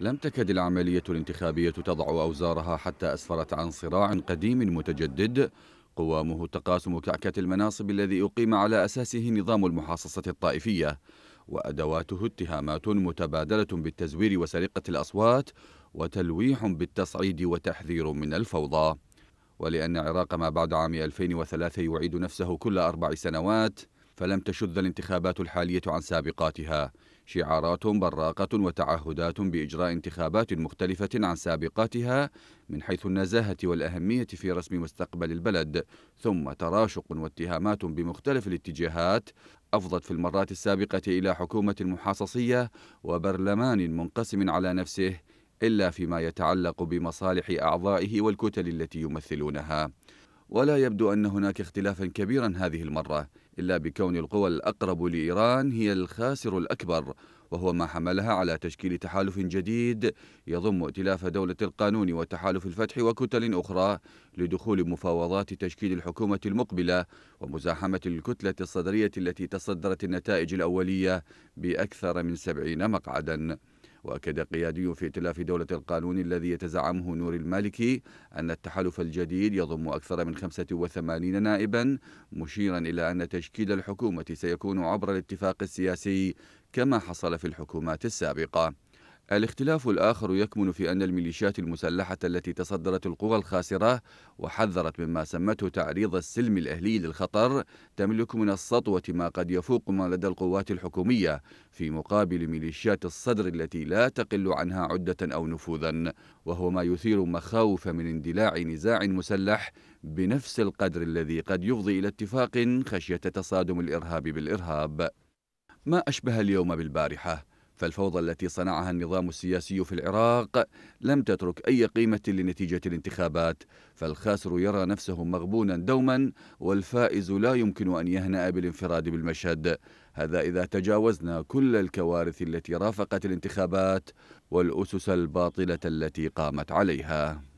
لم تكد العملية الانتخابية تضع أوزارها حتى أسفرت عن صراع قديم متجدد قوامه تقاسم كعكة المناصب الذي أقيم على أساسه نظام المحاصصة الطائفية وأدواته اتهامات متبادلة بالتزوير وسرقة الأصوات وتلويح بالتصعيد وتحذير من الفوضى ولأن عراق ما بعد عام 2003 يعيد نفسه كل أربع سنوات فلم تشذ الانتخابات الحالية عن سابقاتها شعارات براقة وتعهدات بإجراء انتخابات مختلفة عن سابقاتها من حيث النزاهة والأهمية في رسم مستقبل البلد ثم تراشق واتهامات بمختلف الاتجاهات أفضت في المرات السابقة إلى حكومة محاصصية وبرلمان منقسم على نفسه إلا فيما يتعلق بمصالح أعضائه والكتل التي يمثلونها ولا يبدو أن هناك اختلافا كبيرا هذه المرة إلا بكون القوى الأقرب لإيران هي الخاسر الأكبر وهو ما حملها على تشكيل تحالف جديد يضم ائتلاف دولة القانون وتحالف الفتح وكتل أخرى لدخول مفاوضات تشكيل الحكومة المقبلة ومزاحمة الكتلة الصدرية التي تصدرت النتائج الأولية بأكثر من سبعين مقعداً وأكد قيادي في ائتلاف دولة القانون الذي يتزعمه نور المالكي أن التحالف الجديد يضم أكثر من 85 نائبا مشيرا إلى أن تشكيل الحكومة سيكون عبر الاتفاق السياسي كما حصل في الحكومات السابقة الاختلاف الآخر يكمن في أن الميليشيات المسلحة التي تصدرت القوى الخاسرة وحذرت مما سمته تعريض السلم الأهلي للخطر تملك من السطوة ما قد يفوق ما لدى القوات الحكومية في مقابل ميليشيات الصدر التي لا تقل عنها عدة أو نفوذا وهو ما يثير مخاوف من اندلاع نزاع مسلح بنفس القدر الذي قد يفضي إلى اتفاق خشية تصادم الإرهاب بالإرهاب ما أشبه اليوم بالبارحة فالفوضى التي صنعها النظام السياسي في العراق لم تترك أي قيمة لنتيجة الانتخابات فالخاسر يرى نفسه مغبونا دوما والفائز لا يمكن أن يهنأ بالانفراد بالمشهد هذا إذا تجاوزنا كل الكوارث التي رافقت الانتخابات والأسس الباطلة التي قامت عليها